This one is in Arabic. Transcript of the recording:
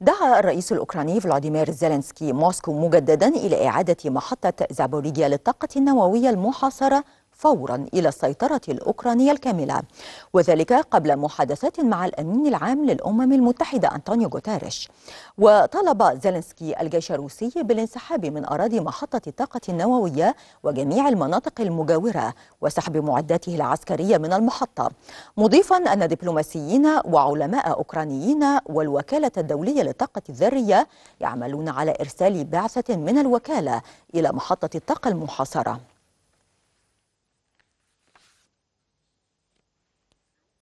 دعا الرئيس الأوكراني فلاديمير زيلنسكي موسكو مجددا إلى إعادة محطة زابوريجيا للطاقة النووية المحاصرة فورا إلى السيطرة الأوكرانية الكاملة وذلك قبل محادثات مع الأمين العام للأمم المتحدة أنطونيو غوتاريش وطلب زيلنسكي الجيش الروسي بالانسحاب من أراضي محطة الطاقة النووية وجميع المناطق المجاورة وسحب معداته العسكرية من المحطة مضيفا أن دبلوماسيين وعلماء أوكرانيين والوكالة الدولية للطاقة الذرية يعملون على إرسال بعثة من الوكالة إلى محطة الطاقة المحاصرة